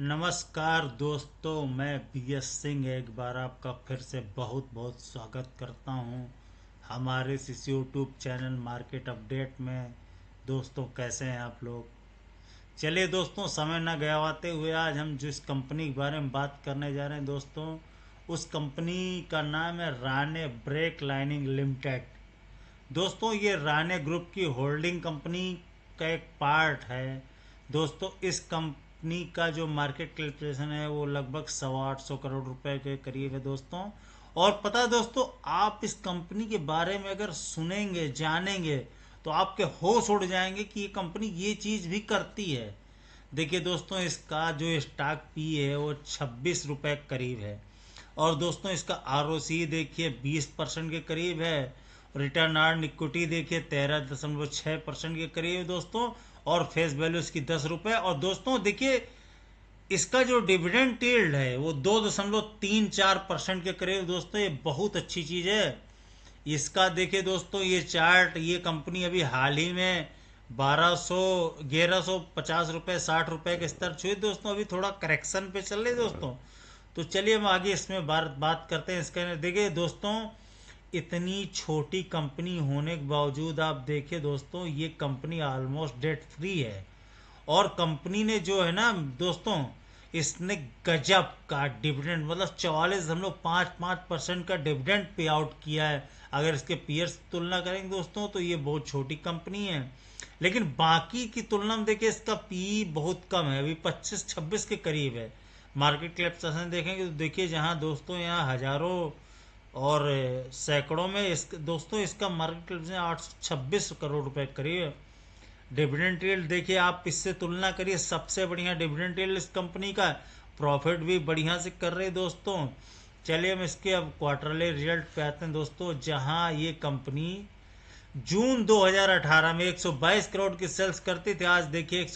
नमस्कार दोस्तों मैं बी एस सिंह एक बार आपका फिर से बहुत बहुत स्वागत करता हूं हमारे इस यूट्यूब चैनल मार्केट अपडेट में दोस्तों कैसे हैं आप लोग चलिए दोस्तों समय न गवाते हुए आज हम जिस कंपनी के बारे में बात करने जा रहे हैं दोस्तों उस कंपनी का नाम है राने ब्रेक लाइनिंग लिमिटेड दोस्तों ये राने ग्रुप की होल्डिंग कंपनी का एक पार्ट है दोस्तों इस कंपनी कंपनी का जो मार्केट कैलकुलेशन है वो लगभग सवा आठ सौ करोड़ रुपए के करीब है दोस्तों और पता है दोस्तों आप इस कंपनी के बारे में अगर सुनेंगे जानेंगे तो आपके होश उड़ जाएंगे कि ये कंपनी ये चीज भी करती है देखिए दोस्तों इसका जो स्टॉक पी है वो छब्बीस रुपए के करीब है और दोस्तों इसका आर देखिए बीस परसेंट के करीब है रिटर्न आर्न इक्विटी देखिए तेरह दशमलव छः परसेंट के करीब दोस्तों और फेस वैल्यू इसकी दस रुपये और दोस्तों देखिए इसका जो डिविडेंड टेल्ड है वो दो दशमलव तीन चार परसेंट के करीब दोस्तों ये बहुत अच्छी चीज़ है इसका देखिए दोस्तों ये चार्ट ये कंपनी अभी हाल ही में बारह सौ ग्यारह सौ पचास रुपये साठ रुपये के स्तर छुए दोस्तों अभी थोड़ा करेक्शन पे चल रहे दोस्तों तो चलिए हम आगे इसमें बात करते हैं इसके देखिए दोस्तों इतनी छोटी कंपनी होने के बावजूद आप देखिए दोस्तों ये कंपनी ऑलमोस्ट डेट फ्री है और कंपनी ने जो है ना दोस्तों इसने गजब का डिविडेंड मतलब चौवालीस हम लोग पाँच पाँच परसेंट का डिविडेंड पे आउट किया है अगर इसके पीयर्स तुलना करेंगे दोस्तों तो ये बहुत छोटी कंपनी है लेकिन बाकी की तुलना में देखिए इसका पी e बहुत कम है अभी 25-26 के करीब है मार्केट कैपिटलाइजेशन देखेंगे तो देखिए जहाँ दोस्तों यहाँ हज़ारों और सैकड़ों में इस दोस्तों इसका मार्केट आठ सौ छब्बीस करोड़ रुपए करीब डिविडेंट रेल देखिए आप इससे तुलना करिए सबसे बढ़िया डिविडेंट रेल इस कंपनी का प्रॉफिट भी बढ़िया से कर रहे दोस्तों चलिए हम इसके अब क्वार्टरली रिजल्ट पे आते हैं दोस्तों जहां ये कंपनी जून 2018 में 122 करोड़ की सेल्स करती थी आज देखिए एक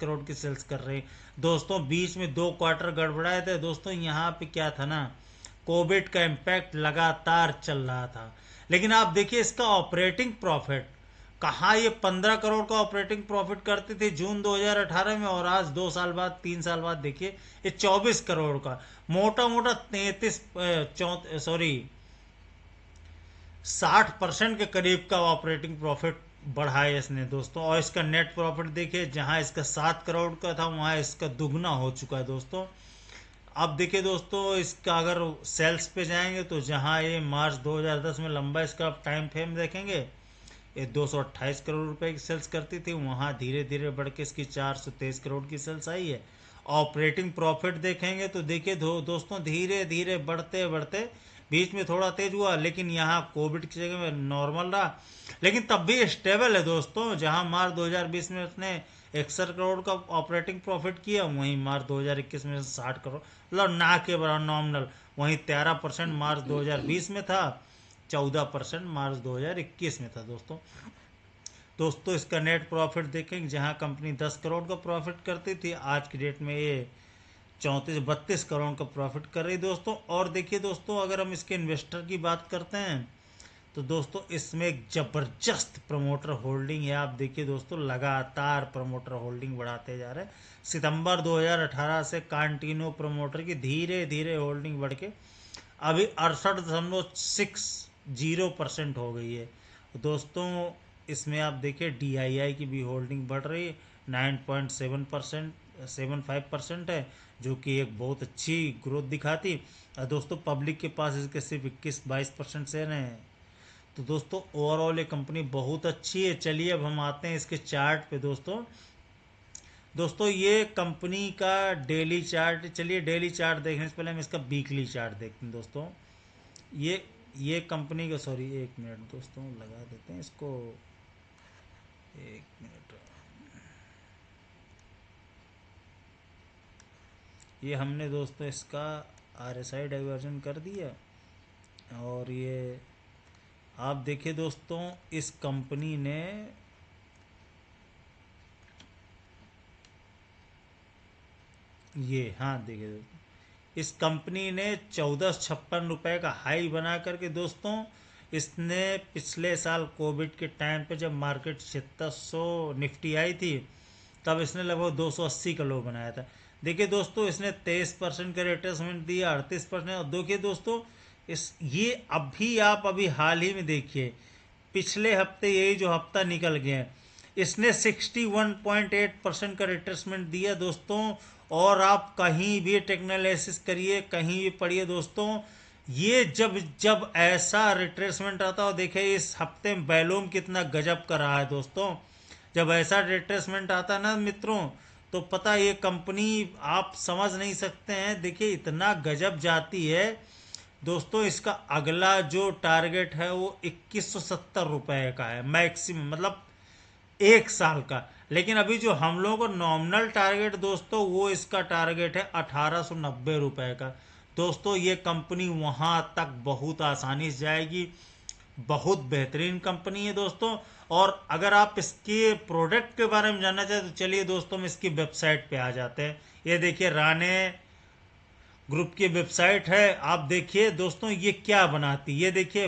करोड़ की सेल्स कर रहे हैं दोस्तों बीच में दो क्वार्टर गड़बड़ाए थे दोस्तों यहाँ पे क्या था ना कोविड का इम्पैक्ट लगातार चल रहा था लेकिन आप देखिए इसका ऑपरेटिंग प्रॉफिट कहाँ ये पंद्रह करोड़ का ऑपरेटिंग प्रॉफिट करते थे जून 2018 में और आज दो साल बाद तीन साल बाद देखिए ये चौबीस करोड़ का मोटा मोटा तैतीस चौथ सॉरी साठ परसेंट के करीब का ऑपरेटिंग प्रॉफिट बढ़ाया इसने दोस्तों और इसका नेट प्रॉफिट देखिए जहाँ इसका सात करोड़ का था वहाँ इसका दुगना हो चुका है दोस्तों अब देखिए दोस्तों इसका अगर सेल्स पे जाएंगे तो जहां ये मार्च 2010 में लंबा इसका टाइम फ्रेम देखेंगे ये दो करोड़ रुपए की सेल्स करती थी वहां धीरे धीरे बढ़ के इसकी चार करोड़ की सेल्स आई है ऑपरेटिंग प्रॉफिट देखेंगे तो देखिए दो, दोस्तों धीरे धीरे बढ़ते बढ़ते बीच में थोड़ा तेज हुआ लेकिन यहाँ कोविड की जगह में नॉर्मल रहा लेकिन तब भी स्टेबल है दोस्तों जहाँ मार्च 2020 में उसने इकसठ करोड़ का ऑपरेटिंग प्रॉफिट किया वहीं मार्च 2021 में साठ करोड़ मतलब ना के बराबर नॉमिनल वहीं तेरह परसेंट मार्च 2020 में था चौदह परसेंट मार्च 2021 में था दोस्तों दोस्तों इसका नेट प्रॉफिट देखेंगे जहां कंपनी दस करोड़ का प्रॉफिट करती थी आज की डेट में ये चौंतीस बत्तीस करोड़ का प्रॉफिट कर रही दोस्तों और देखिए दोस्तों अगर हम इसके इन्वेस्टर की बात करते हैं तो दोस्तों इसमें एक ज़बरदस्त प्रमोटर होल्डिंग है आप देखिए दोस्तों लगातार प्रमोटर होल्डिंग बढ़ाते जा रहे हैं सितंबर 2018 से कांटिनो प्रमोटर की धीरे धीरे होल्डिंग बढ़ के अभी अड़सठ दशमलव सिक्स जीरो परसेंट हो गई है दोस्तों इसमें आप देखिए डी की भी होल्डिंग बढ़ रही है nine point seven percent seven five percent है जो कि एक बहुत अच्छी ग्रोथ दिखाती दोस्तों पब्लिक के पास इसके सिर्फ इक्कीस बाईस परसेंट शेयर हैं तो दोस्तों ओवरऑल ये कंपनी बहुत अच्छी है चलिए अब हम आते हैं इसके चार्ट पे दोस्तों दोस्तों ये कंपनी का डेली चार्ट चलिए डेली चार्ट देखने से पहले हम इसका वीकली चार्ट देखते हैं दोस्तों ये ये कंपनी का सॉरी एक मिनट दोस्तों लगा देते हैं इसको एक मिनट ये हमने दोस्तों इसका आर एस आई डाइवर्जन कर दिया और ये आप देखिए दोस्तों इस कंपनी ने ये हाँ देखिए दोस्तों इस कंपनी ने चौदह छप्पन रुपये का हाई बना करके दोस्तों इसने पिछले साल कोविड के टाइम पे जब मार्केट छिहत्तर सौ निफ्टी आई थी तब इसने लगभग 280 का लो बनाया था देखिए दोस्तों इसने 23 परसेंट का रिटर्समेंट दिया अड़तीस परसेंट और देखिए दोस्तों इस ये अभी आप अभी हाल ही में देखिए पिछले हफ्ते यही जो हफ्ता निकल गया है इसने 61.8 परसेंट का रिट्रेसमेंट दिया दोस्तों और आप कहीं भी टेक्नोलिस करिए कहीं भी पढ़िए दोस्तों ये जब जब ऐसा रिट्रेसमेंट आता हो देखे इस हफ्ते में बैलूम कितना गजब कर रहा है दोस्तों जब ऐसा रिट्रेसमेंट आता है ना मित्रों तो पता ये कंपनी आप समझ नहीं सकते हैं देखिए इतना गजब जाती है दोस्तों इसका अगला जो टारगेट है वो इक्कीस सौ सत्तर रुपये का है मैक्सिमम मतलब एक साल का लेकिन अभी जो हम लोगों को नॉमिनल टारगेट दोस्तों वो इसका टारगेट है अठारह सौ नब्बे का दोस्तों ये कंपनी वहाँ तक बहुत आसानी से जाएगी बहुत बेहतरीन कंपनी है दोस्तों और अगर आप इसके प्रोडक्ट के बारे में जानना चाहें तो चलिए दोस्तों हम इसकी वेबसाइट पे आ जाते हैं ये देखिए राने ग्रुप की वेबसाइट है आप देखिए दोस्तों ये क्या बनाती है ये देखिए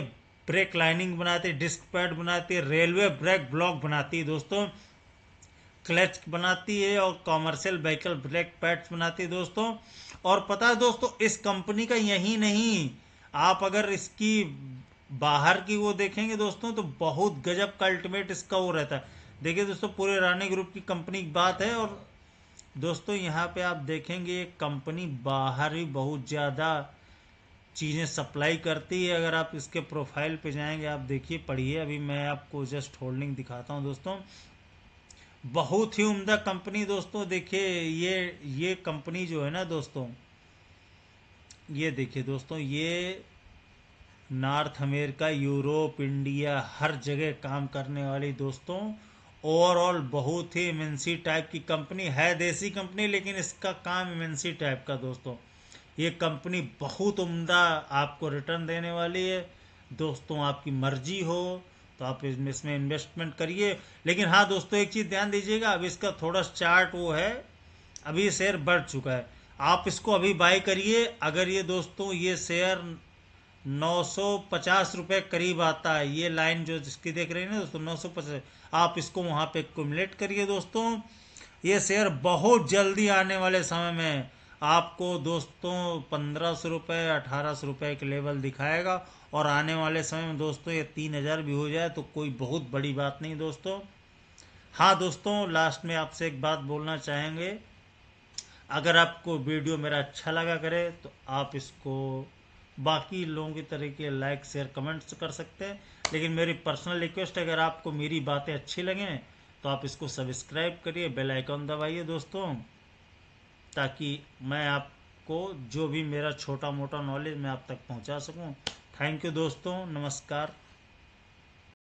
ब्रेक लाइनिंग बनाती है डिस्क पैड बनाती है रेलवे ब्रेक ब्लॉक बनाती है दोस्तों क्लच बनाती है और कॉमर्शियल व्हीकल ब्रेक पैड्स बनाती है दोस्तों और पता है दोस्तों इस कंपनी का यही नहीं आप अगर इसकी बाहर की वो देखेंगे दोस्तों तो बहुत गजब का अल्टीमेट इसका वो रहता है देखिए दोस्तों पूरे रानी ग्रुप की कंपनी की बात है और दोस्तों यहाँ पे आप देखेंगे एक कंपनी बाहर ही बहुत ज़्यादा चीज़ें सप्लाई करती है अगर आप इसके प्रोफाइल पे जाएंगे आप देखिए पढ़िए अभी मैं आपको जस्ट होल्डिंग दिखाता हूँ दोस्तों बहुत ही उम्दा कंपनी दोस्तों देखिए ये ये कंपनी जो है ना दोस्तों ये देखिए दोस्तों ये नॉर्थ अमेरिका यूरोप इंडिया हर जगह काम करने वाली दोस्तों ओवरऑल बहुत ही एमएनसी टाइप की कंपनी है देसी कंपनी लेकिन इसका काम एमएनसी टाइप का दोस्तों ये कंपनी बहुत उम्दा आपको रिटर्न देने वाली है दोस्तों आपकी मर्जी हो तो आप इसमें इसमें इन्वेस्टमेंट करिए लेकिन हाँ दोस्तों एक चीज़ ध्यान दीजिएगा अब इसका थोड़ा चार्ट वो है अभी शेयर बढ़ चुका है आप इसको अभी बाय करिए अगर ये दोस्तों ये शेयर 950 रुपए करीब आता है ये लाइन जो जिसकी देख रहे हैं ना दोस्तों पचास आप इसको वहाँ पे कुमलेट करिए दोस्तों ये शेयर बहुत जल्दी आने वाले समय में आपको दोस्तों पंद्रह सौ रुपये अठारह सौ रुपये के लेवल दिखाएगा और आने वाले समय में दोस्तों ये तीन हज़ार भी हो जाए तो कोई बहुत बड़ी बात नहीं दोस्तों हाँ दोस्तों लास्ट में आपसे एक बात बोलना चाहेंगे अगर आपको वीडियो मेरा अच्छा लगा करे तो आप इसको बाकी लोगों की तरह के लाइक शेयर कमेंट्स कर सकते हैं लेकिन मेरी पर्सनल रिक्वेस्ट अगर आपको मेरी बातें अच्छी लगें तो आप इसको सब्सक्राइब करिए बेल आइकन दबाइए दोस्तों ताकि मैं आपको जो भी मेरा छोटा मोटा नॉलेज मैं आप तक पहुंचा सकूं थैंक यू दोस्तों नमस्कार